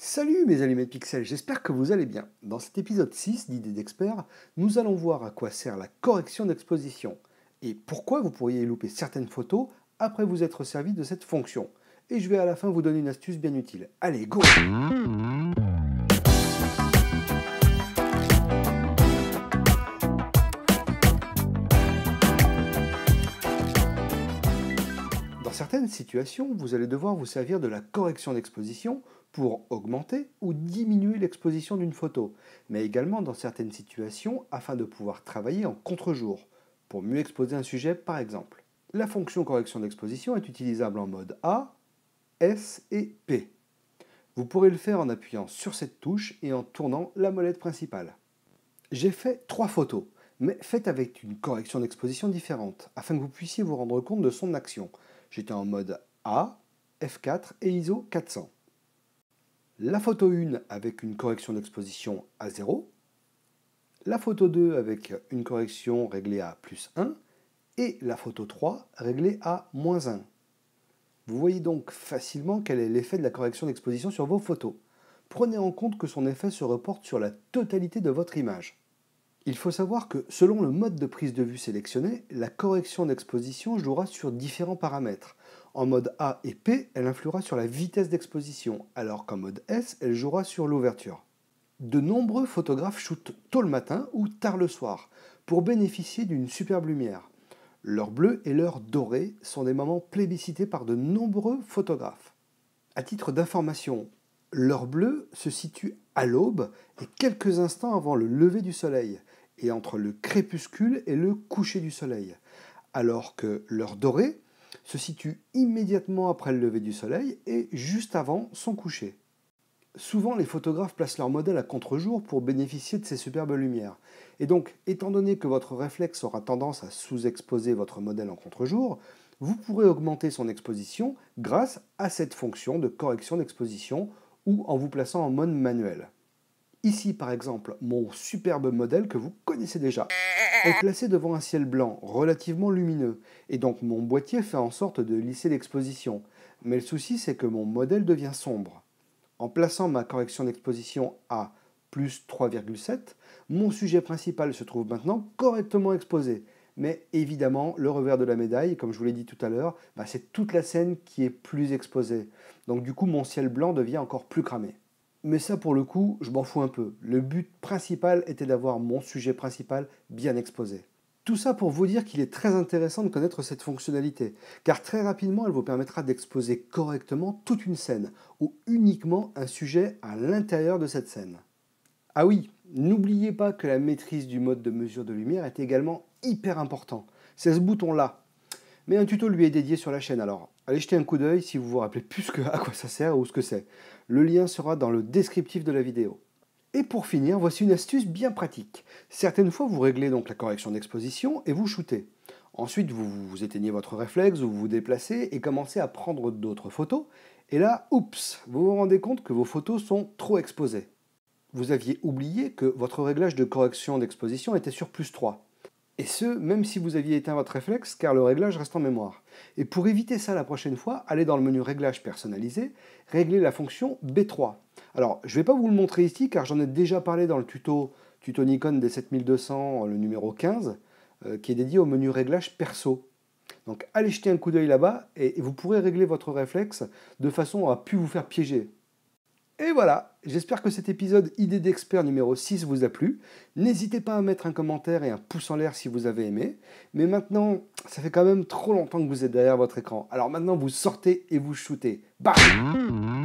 Salut mes amis Pixel, j'espère que vous allez bien. Dans cet épisode 6 d'Idées d'experts, nous allons voir à quoi sert la correction d'exposition et pourquoi vous pourriez louper certaines photos après vous être servi de cette fonction. Et je vais à la fin vous donner une astuce bien utile. Allez, go Dans certaines situations, vous allez devoir vous servir de la correction d'exposition pour augmenter ou diminuer l'exposition d'une photo, mais également dans certaines situations afin de pouvoir travailler en contre-jour, pour mieux exposer un sujet par exemple. La fonction correction d'exposition est utilisable en mode A, S et P. Vous pourrez le faire en appuyant sur cette touche et en tournant la molette principale. J'ai fait trois photos, mais faites avec une correction d'exposition différente, afin que vous puissiez vous rendre compte de son action. J'étais en mode A, F4 et ISO 400 la photo 1 avec une correction d'exposition à 0, la photo 2 avec une correction réglée à plus 1, et la photo 3 réglée à moins 1. Vous voyez donc facilement quel est l'effet de la correction d'exposition sur vos photos. Prenez en compte que son effet se reporte sur la totalité de votre image. Il faut savoir que selon le mode de prise de vue sélectionné, la correction d'exposition jouera sur différents paramètres. En mode A et P, elle influera sur la vitesse d'exposition, alors qu'en mode S, elle jouera sur l'ouverture. De nombreux photographes shootent tôt le matin ou tard le soir pour bénéficier d'une superbe lumière. L'heure bleu et l'heure dorée sont des moments plébiscités par de nombreux photographes. A titre d'information, l'heure bleue se situe à l'aube et quelques instants avant le lever du soleil, et entre le crépuscule et le coucher du soleil, alors que l'heure dorée se situe immédiatement après le lever du soleil et juste avant son coucher. Souvent, les photographes placent leur modèle à contre-jour pour bénéficier de ces superbes lumières. Et donc, étant donné que votre réflexe aura tendance à sous-exposer votre modèle en contre-jour, vous pourrez augmenter son exposition grâce à cette fonction de correction d'exposition ou en vous plaçant en mode manuel. Ici, par exemple, mon superbe modèle que vous connaissez déjà est placé devant un ciel blanc relativement lumineux, et donc mon boîtier fait en sorte de lisser l'exposition. Mais le souci, c'est que mon modèle devient sombre. En plaçant ma correction d'exposition à plus 3,7, mon sujet principal se trouve maintenant correctement exposé. Mais évidemment, le revers de la médaille, comme je vous l'ai dit tout à l'heure, bah, c'est toute la scène qui est plus exposée. Donc du coup, mon ciel blanc devient encore plus cramé. Mais ça, pour le coup, je m'en fous un peu. Le but principal était d'avoir mon sujet principal bien exposé. Tout ça pour vous dire qu'il est très intéressant de connaître cette fonctionnalité, car très rapidement, elle vous permettra d'exposer correctement toute une scène, ou uniquement un sujet à l'intérieur de cette scène. Ah oui, n'oubliez pas que la maîtrise du mode de mesure de lumière est également hyper important. C'est ce bouton-là. Mais un tuto lui est dédié sur la chaîne, alors Allez jeter un coup d'œil si vous vous rappelez plus que à quoi ça sert ou ce que c'est. Le lien sera dans le descriptif de la vidéo. Et pour finir, voici une astuce bien pratique. Certaines fois, vous réglez donc la correction d'exposition et vous shootez. Ensuite, vous, vous éteignez votre réflexe, vous vous déplacez et commencez à prendre d'autres photos. Et là, oups, vous vous rendez compte que vos photos sont trop exposées. Vous aviez oublié que votre réglage de correction d'exposition était sur plus 3. Et ce, même si vous aviez éteint votre réflexe, car le réglage reste en mémoire. Et pour éviter ça la prochaine fois, allez dans le menu Réglage personnalisé, réglez la fonction B3. Alors, je ne vais pas vous le montrer ici, car j'en ai déjà parlé dans le tuto, tuto Nikon des 7200, euh, le numéro 15, euh, qui est dédié au menu Réglage perso. Donc allez jeter un coup d'œil là-bas et vous pourrez régler votre réflexe de façon à ne plus vous faire piéger. Et voilà, j'espère que cet épisode Idée d'expert numéro 6 vous a plu. N'hésitez pas à mettre un commentaire et un pouce en l'air si vous avez aimé. Mais maintenant, ça fait quand même trop longtemps que vous êtes derrière votre écran. Alors maintenant, vous sortez et vous shootez. Bam